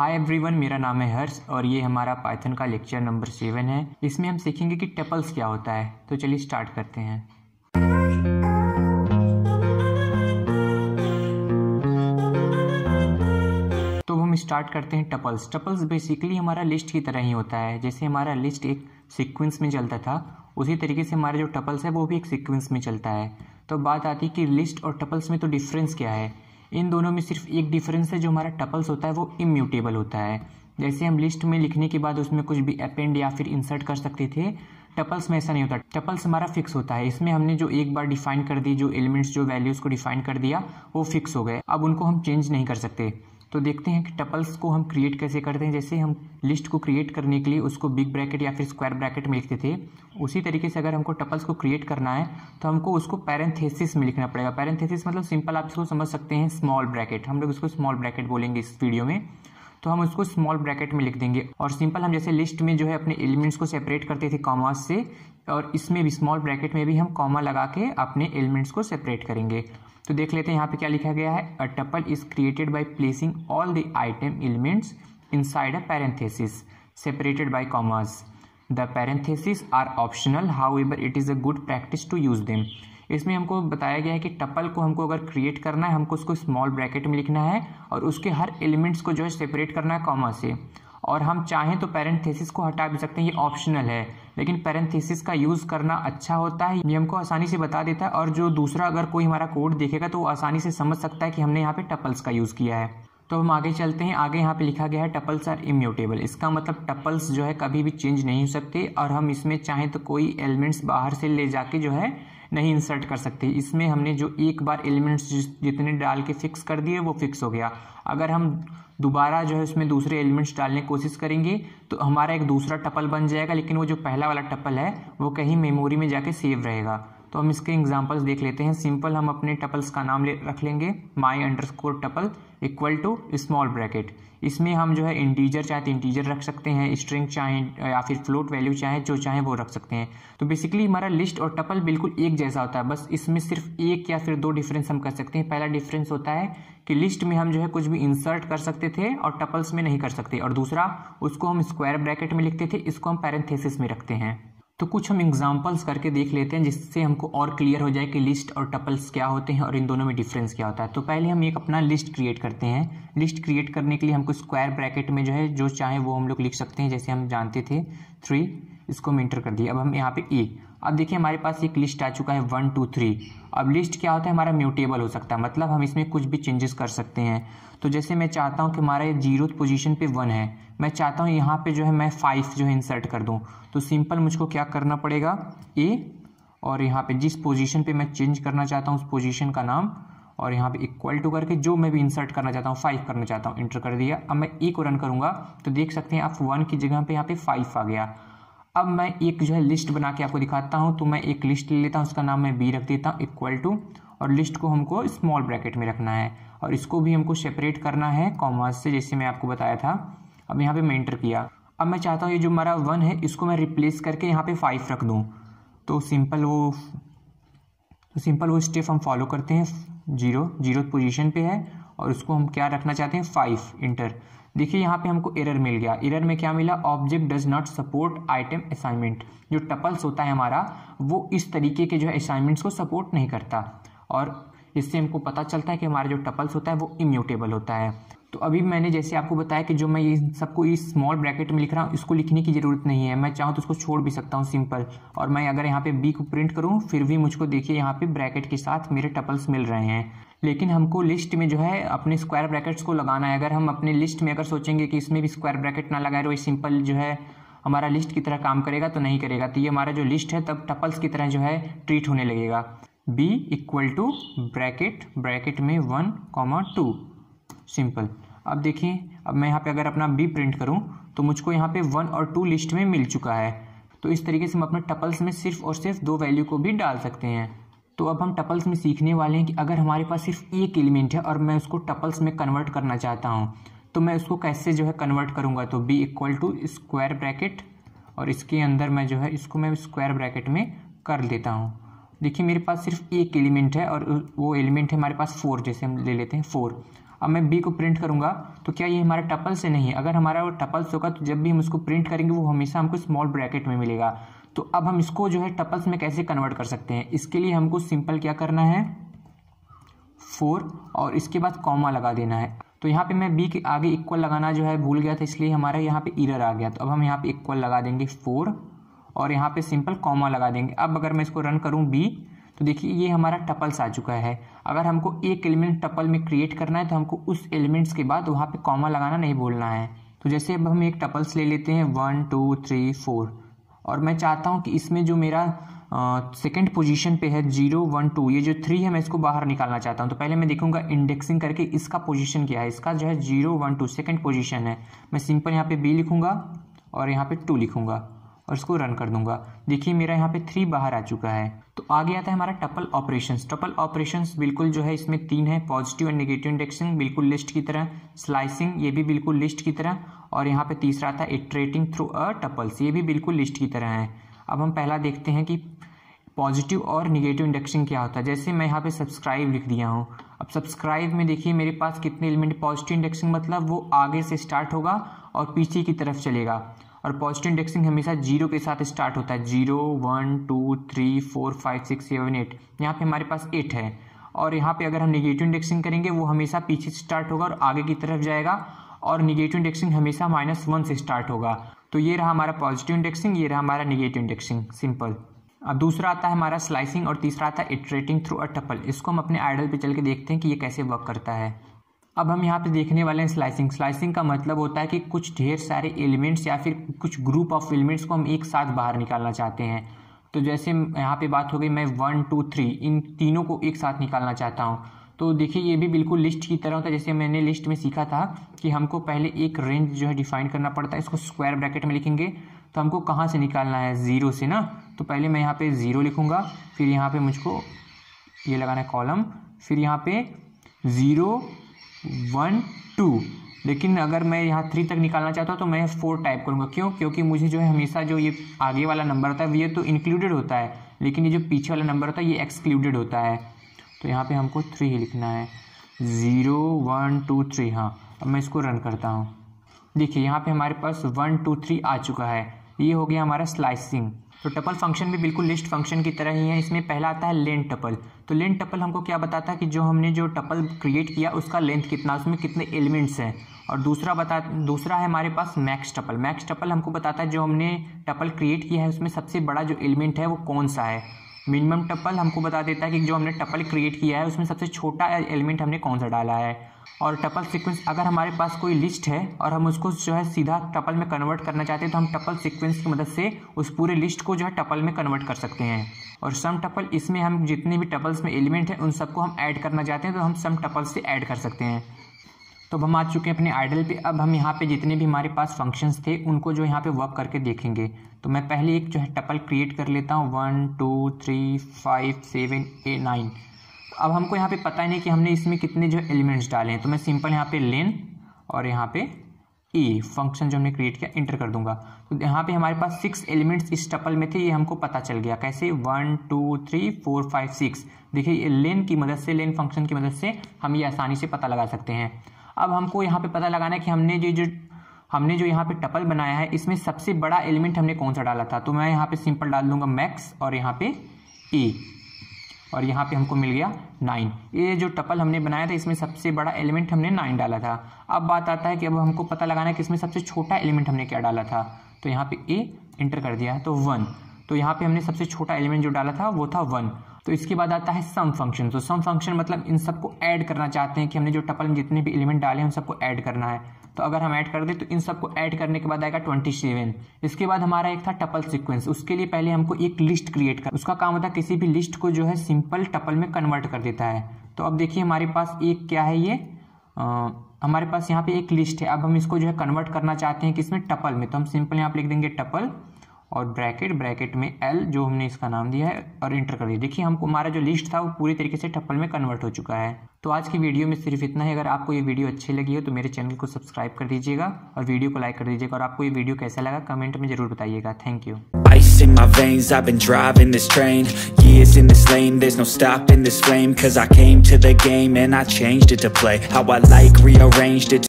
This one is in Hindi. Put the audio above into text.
हाय एवरीवन मेरा नाम है हर्ष और ये हमारा पाइथन का लेक्चर नंबर सेवन है इसमें हम सीखेंगे कि टपल्स क्या होता है तो चलिए स्टार्ट करते हैं तो हम स्टार्ट करते हैं टपल्स टपल्स बेसिकली हमारा लिस्ट की तरह ही होता है जैसे हमारा लिस्ट एक सीक्वेंस में चलता था उसी तरीके से हमारा जो टपल्स है वो भी एक सीक्वेंस में चलता है तो बात आती है कि लिस्ट और टपल्स में तो डिफरेंस क्या है इन दोनों में सिर्फ एक डिफरेंस है जो हमारा टपल्स होता है वो इम्यूटेबल होता है जैसे हम लिस्ट में लिखने के बाद उसमें कुछ भी अपेंड या फिर इंसर्ट कर सकते थे टपल्स में ऐसा नहीं होता टपल्स हमारा फिक्स होता है इसमें हमने जो एक बार डिफाइन कर दी जो एलिमेंट्स जो वैल्यूज़ को डिफाइन कर दिया वो फिक्स हो गए अब उनको हम चेंज नहीं कर सकते तो देखते हैं कि टपल्स को हम क्रिएट कैसे करते हैं जैसे हम लिस्ट को क्रिएट करने के लिए उसको बिग ब्रैकेट या फिर स्क्वायर ब्रैकेट में लिखते थे उसी तरीके से अगर हमको टपल्स को क्रिएट करना है तो हमको उसको पैरेंथेसिस में लिखना पड़ेगा पैरेंथेसिस मतलब सिंपल आप इसको समझ सकते हैं स्मॉल ब्रैकेट हम लोग इसको स्मॉल ब्रैकेट बोलेंगे इस वीडियो में तो हम उसको स्मॉल ब्रैकेट में लिख देंगे और सिंपल हम जैसे लिस्ट में जो है अपने एलिमेंट्स को सेपरेट करते थे कॉमास से और इसमें भी स्मॉल ब्रैकेट में भी हम कॉमा लगा के अपने एलिमेंट्स को सेपरेट करेंगे तो देख लेते हैं यहाँ पे क्या लिखा गया है a tuple is created by placing all the item elements inside a parenthesis separated by commas the parenthesis are optional however it is a good practice to use them इसमें हमको बताया गया है कि टपल को हमको अगर क्रिएट करना है हमको उसको स्मॉल ब्रैकेट में लिखना है और उसके हर एलिमेंट्स को जो है सेपरेट करना है कॉमा से और हम चाहें तो पैरेंथेसिस को हटा भी सकते हैं ये ऑप्शनल है लेकिन पैरेंथेसिस का यूज़ करना अच्छा होता है ये हमको आसानी से बता देता है और जो दूसरा अगर कोई हमारा कोड देखेगा तो वो आसानी से समझ सकता है कि हमने यहाँ पे टपल्स का यूज़ किया है तो हम आगे चलते हैं आगे यहाँ पे लिखा गया है टपल्स आर इम्यूटेबल इसका मतलब टपल्स जो है कभी भी चेंज नहीं हो सकते और हम इसमें चाहें तो कोई एलिमेंट्स बाहर से ले जाके जो है नहीं इंसर्ट कर सकते इसमें हमने जो एक बार एलिमेंट्स जितने डाल के फिक्स कर दिए वो फिक्स हो गया अगर हम दोबारा जो है उसमें दूसरे एलिमेंट्स डालने की कोशिश करेंगे तो हमारा एक दूसरा टपल बन जाएगा लेकिन वो जो पहला वाला टपल है वो कहीं मेमोरी में जाके सेव रहेगा तो हम इसके एग्जाम्पल्स देख लेते हैं सिंपल हम अपने टपल्स का नाम ले रख लेंगे my underscore tuple equal to small bracket इसमें हम जो है इंटीजर चाहे तो इंटीजर रख सकते हैं स्ट्रिंग चाहे या फिर फ्लोट वैल्यू चाहे जो चाहे वो रख सकते हैं तो बेसिकली हमारा लिस्ट और टपल बिल्कुल एक जैसा होता है बस इसमें सिर्फ एक या फिर दो डिफरेंस हम कर सकते हैं पहला डिफरेंस होता है कि लिस्ट में हम जो है कुछ भी इंसर्ट कर सकते थे और टपल्स में नहीं कर सकते और दूसरा उसको हम स्क्वायर ब्रैकेट में लिखते थे इसको हम पैरेंथेसिस में रखते हैं तो कुछ हम एग्जाम्पल्स करके देख लेते हैं जिससे हमको और क्लियर हो जाए कि लिस्ट और टपल्स क्या होते हैं और इन दोनों में डिफरेंस क्या होता है तो पहले हम एक अपना लिस्ट क्रिएट करते हैं लिस्ट क्रिएट करने के लिए हमको स्क्वायर ब्रैकेट में जो है जो चाहे वो हम लोग लिख सकते हैं जैसे हम जानते थे थ्री इसको हम इंटर कर दिए अब हम यहाँ पे ई e। अब देखिए हमारे पास एक लिस्ट आ चुका है वन टू थ्री अब लिस्ट क्या होता है हमारा म्यूटेबल हो सकता है मतलब हम इसमें कुछ भी चेंजेस कर सकते हैं तो जैसे मैं चाहता हूँ कि हमारा ये जीरो पोजीशन पे वन है मैं चाहता हूँ यहाँ पे जो है मैं फाइव जो है इंसर्ट कर दूँ तो सिंपल मुझको क्या करना पड़ेगा ए e। और यहाँ पर जिस पोजिशन पर मैं चेंज करना चाहता हूँ उस पोजिशन का नाम और यहाँ पे इक्वल टू करके जो मैं भी इंसर्ट करना चाहता हूँ फाइव करना चाहता हूँ इंटर कर दिया अब मैं ई को रन करूँगा तो देख सकते हैं आप वन की जगह पे यहाँ पे फाइव आ गया अब मैं एक जो है लिस्ट बना के आपको दिखाता हूँ तो मैं एक लिस्ट ले लेता हूँ उसका नाम मैं बी रख देता हूँ इक्वल टू और लिस्ट को हमको स्मॉल ब्रैकेट में रखना है और इसको भी हमको सेपरेट करना है कॉमर्स से जैसे मैं आपको बताया था अब यहाँ पे मैं इंटर किया अब मैं चाहता हूँ ये जो हमारा वन है इसको मैं रिप्लेस करके यहाँ पे फाइव रख दूँ तो सिंपल वो तो सिंपल वो स्टेप हम फॉलो करते हैं जीरो जीरो पोजीशन पे है और उसको हम क्या रखना चाहते हैं फाइव इंटर देखिए यहाँ पे हमको एरर मिल गया एरर में क्या मिला object does not support item assignment जो टपल्स होता है हमारा वो इस तरीके के जो है असाइनमेंट्स को सपोर्ट नहीं करता और इससे हमको पता चलता है कि हमारा जो टपल्स होता है वो इम्यूटेबल होता है तो अभी मैंने जैसे आपको बताया कि जो मैं ये सबको इस स्मॉल ब्रैकेट में लिख रहा हूँ इसको लिखने की ज़रूरत नहीं है मैं चाहूँ तो उसको छोड़ भी सकता हूँ सिंपल और मैं अगर यहाँ पे बी को प्रिंट करूँ फिर भी मुझको देखिए यहाँ पे ब्रैकेट के साथ मेरे टपल्स मिल रहे हैं लेकिन हमको लिस्ट में जो है अपने स्क्वायर ब्रैकेट्स को लगाना है अगर हम अपने लिस्ट में अगर सोचेंगे कि इसमें भी स्क्वायर ब्रैकेट ना लगाए तो सिंपल जो है हमारा लिस्ट की तरह काम करेगा तो नहीं करेगा तो ये हमारा जो लिस्ट है तब टपल्स की तरह जो है ट्रीट होने लगेगा B equal to bracket bracket में वन कॉमा टू सिंपल अब देखिए अब मैं यहाँ पे अगर अपना बी प्रिंट करूँ तो मुझको यहाँ पे वन और टू लिस्ट में मिल चुका है तो इस तरीके से हम अपने टपल्स में सिर्फ और सिर्फ दो वैल्यू को भी डाल सकते हैं तो अब हम टपल्स में सीखने वाले हैं कि अगर हमारे पास सिर्फ एक एलिमेंट है और मैं उसको टपल्स में कन्वर्ट करना चाहता हूँ तो मैं उसको कैसे जो है कन्वर्ट करूँगा तो B equal to square bracket और इसके अंदर मैं जो है इसको मैं स्क्वायर ब्रैकेट में कर देता हूँ देखिए मेरे पास सिर्फ एक एलिमेंट है और वो एलिमेंट है हमारे पास फोर जैसे हम ले लेते हैं फोर अब मैं बी को प्रिंट करूंगा तो क्या ये हमारा टपल से नहीं है अगर हमारा वो टपल्स होगा तो जब भी हम उसको प्रिंट करेंगे वो हमेशा हमको स्मॉल ब्रैकेट में मिलेगा तो अब हम इसको जो है टपल्स में कैसे कन्वर्ट कर सकते हैं इसके लिए हमको सिंपल क्या करना है फोर और इसके बाद कॉमा लगा देना है तो यहाँ पे मैं बी के आगे इक्वल लगाना जो है भूल गया था इसलिए हमारा यहाँ पे इरर आ गया तो अब हम यहाँ पे इक्वल लगा देंगे फोर और यहाँ पे सिंपल कॉमा लगा देंगे अब अगर मैं इसको रन करूँ बी तो देखिए ये हमारा टपल्स आ चुका है अगर हमको एक एलिमेंट टपल में क्रिएट करना है तो हमको उस एलिमेंट्स के बाद वहाँ पे कॉमा लगाना नहीं बोलना है तो जैसे अब हम एक टपल्स ले लेते हैं वन टू थ्री फोर और मैं चाहता हूँ कि इसमें जो मेरा सेकेंड पोजिशन पे है जीरो वन टू ये जो थ्री है मैं इसको बाहर निकालना चाहता हूँ तो पहले मैं देखूंगा इंडेक्सिंग करके इसका पोजिशन क्या है इसका जो है zero one two second position है मैं सिंपल यहाँ पे बी लिखूंगा और यहाँ पे टू लिखूंगा और इसको रन कर दूंगा देखिए मेरा यहाँ पे थ्री बाहर आ चुका है तो आगे आता है हमारा टपल ऑपरेशन टपल ऑपरेशन बिल्कुल जो है इसमें तीन है पॉजिटिव एंड नेगेटिव इंडेक्सिंग बिल्कुल लिस्ट की तरह स्लाइसिंग ये भी बिल्कुल लिस्ट की तरह और यहाँ पे तीसरा आता है इट्रेटिंग थ्रू अ टपल्स ये भी बिल्कुल लिस्ट की तरह है अब हम पहला देखते हैं कि पॉजिटिव और निगेटिव इंडक्शन क्या होता है जैसे मैं यहाँ पे सब्सक्राइब लिख दिया हूँ अब सब्सक्राइब में देखिए मेरे पास कितने एलिमेंट पॉजिटिव इंडक्शन मतलब वो आगे से स्टार्ट होगा और पीछे की तरफ चलेगा और पॉजिटिव इंडेक्सिंग हमेशा जीरो के साथ स्टार्ट होता है zero one two three four five six seven eight यहाँ पे हमारे पास एट है और यहाँ पे अगर हम निगेटिव इंडेक्सिंग करेंगे वो हमेशा पीछे से स्टार्ट होगा और आगे की तरफ जाएगा और निगेटिव इंडेक्सिंग हमेशा माइनस वन से स्टार्ट होगा तो ये रहा हमारा पॉजिटिव इंडेक्सिंग ये रहा हमारा निगेटिव इंडेक्सिंग सिंपल अब दूसरा आता है हमारा स्लाइसिंग और तीसरा आता है इटरेटिंग थ्रू अ टपल इसको हम अपने आइडल पे चल के देखते हैं कि ये कैसे वर्क करता है अब हम यहाँ पे देखने वाले हैं स्लाइसिंग स्लाइसिंग का मतलब होता है कि कुछ ढेर सारे एलिमेंट्स या फिर कुछ ग्रुप ऑफ एलिमेंट्स को हम एक साथ बाहर निकालना चाहते हैं तो जैसे यहाँ पे बात हो गई मैं वन टू थ्री इन तीनों को एक साथ निकालना चाहता हूँ तो देखिए ये भी बिल्कुल लिस्ट की तरह होता है जैसे मैंने लिस्ट में सीखा था कि हमको पहले एक रेंज जो है डिफाइन करना पड़ता है इसको स्क्वायर ब्रैकेट में लिखेंगे तो हमको कहाँ से निकालना है ज़ीरो से ना तो पहले मैं यहाँ पे ज़ीरो लिखूँगा फिर यहाँ पे मुझको ये लगाना है कॉलम फिर यहाँ पे ज़ीरो वन टू लेकिन अगर मैं यहाँ थ्री तक निकालना चाहता हूँ तो मैं फोर टाइप करूँगा क्यों क्योंकि मुझे जो है हमेशा जो ये आगे वाला नंबर होता है ये तो इंक्लूडेड होता है लेकिन ये जो पीछे वाला नंबर होता है ये एक्सक्लूडेड होता है तो यहाँ पे हमको थ्री ही लिखना है ज़ीरो वन टू थ्री हाँ अब मैं इसको रन करता हूँ देखिए यहाँ पर हमारे पास वन टू थ्री आ चुका है ये हो गया हमारा स्लाइसिंग तो टपल फंक्शन भी बिल्कुल लिस्ट फंक्शन की तरह ही है इसमें पहला आता है लेंथ टपल तो लेंथ टपल हमको क्या बताता है कि जो हमने जो टपल क्रिएट किया उसका लेंथ कितना उसमें कितने एलिमेंट्स हैं और दूसरा बता दूसरा है हमारे पास मैक्स टपल मैक्स टपल हमको बताता है जो हमने टपल क्रिएट किया है उसमें सबसे बड़ा जो एलिमेंट है वो कौन सा है मिनिमम टपल हमको बता देता है कि जो हमने टपल क्रिएट किया है उसमें सबसे छोटा एलिमेंट हमने कौन सा डाला है और टपल सीक्वेंस अगर हमारे पास कोई लिस्ट है और हम उसको जो है सीधा टपल में कन्वर्ट करना चाहते हैं तो हम टपल सीक्वेंस की मदद से उस पूरे लिस्ट को जो है टपल में कन्वर्ट कर सकते हैं और सम टपल इसमें हम जितने भी टपल्स में एलिमेंट हैं उन सबको हम ऐड करना चाहते हैं तो हम सम टपल से ऐड कर सकते हैं तो अब हम आ चुके हैं अपने आइडल पे अब हम यहाँ पे जितने भी हमारे पास फंक्शंस थे उनको जो यहाँ पे वर्क करके देखेंगे तो मैं पहले एक जो है टपल क्रिएट कर लेता हूँ one two three five seven eight nine अब हमको यहाँ पे पता ही नहीं कि हमने इसमें कितने जो एलिमेंट्स डाले हैं तो मैं सिंपल यहाँ पे लेन और यहाँ पे ई e फंक्शन जो हमने क्रिएट किया इंटर कर दूंगा तो यहाँ पे हमारे पास सिक्स एलिमेंट्स इस टपल में थे ये हमको पता चल गया कैसे one two three four five six देखिए लेन की मदद से लेन फंक्शन की मदद से हम ये आसानी से पता लगा सकते हैं अब हमको यहाँ पे पता लगाना है कि हमने जो जो हमने जो यहाँ पे टपल बनाया है इसमें सबसे बड़ा एलिमेंट हमने कौन सा डाला था तो मैं यहाँ पे सिंपल डाल दूंगा मैक्स और यहाँ पे ई और यहाँ पे हमको मिल गया नाइन ये जो टपल हमने बनाया था इसमें सबसे बड़ा एलिमेंट हमने नाइन डाला था अब बात आता है कि अब हमको पता लगाना है कि इसमें सबसे छोटा एलिमेंट हमने क्या डाला था तो यहाँ पे ए इंटर कर दिया तो वन तो यहाँ पे हमने सबसे छोटा एलिमेंट जो डाला था वो था वन तो इसके बाद आता है सम फंक्शन तो सम फंक्शन मतलब इन सबको ऐड करना चाहते हैं कि हमने जो टपल में जितने भी एलिमेंट डाले हैं उन सबको ऐड करना है तो अगर हम ऐड कर दें तो इन सबको ऐड करने के बाद आएगा ट्वेंटी सेवन इसके बाद हमारा एक था टपल सीक्वेंस उसके लिए पहले हमको एक लिस्ट क्रिएट कर उसका काम होता है किसी भी लिस्ट को जो है सिंपल टपल में कन्वर्ट कर देता है तो अब देखिए हमारे पास एक क्या है ये आ, हमारे पास यहाँ पे एक लिस्ट है अब हम इसको जो है कन्वर्ट करना चाहते हैं किसमें टपल में तो हम सिंपल यहाँ पे लिख देंगे टपल और ब्रैकेट ब्रैकेट में एल जो हमने इसका नाम दिया है और इंटर कर दिया देखिए हमको हमारा जो लिस्ट था वो पूरी तरीके से टप्पल में कन्वर्ट हो चुका है तो आज की वीडियो में सिर्फ इतना ही अगर आपको ये वीडियो अच्छी लगी हो तो मेरे चैनल को सब्सक्राइब कर दीजिएगा और वीडियो को लाइक कर दीजिएगा और आपको ये वीडियो कैसा लगा कमेंट में जरूर बताइएगा thank you Ice in my veins, I've been driving this train Years in this lane, there's no stopping this flame Cause I came to the game and I changed it to play How I like, rearranged it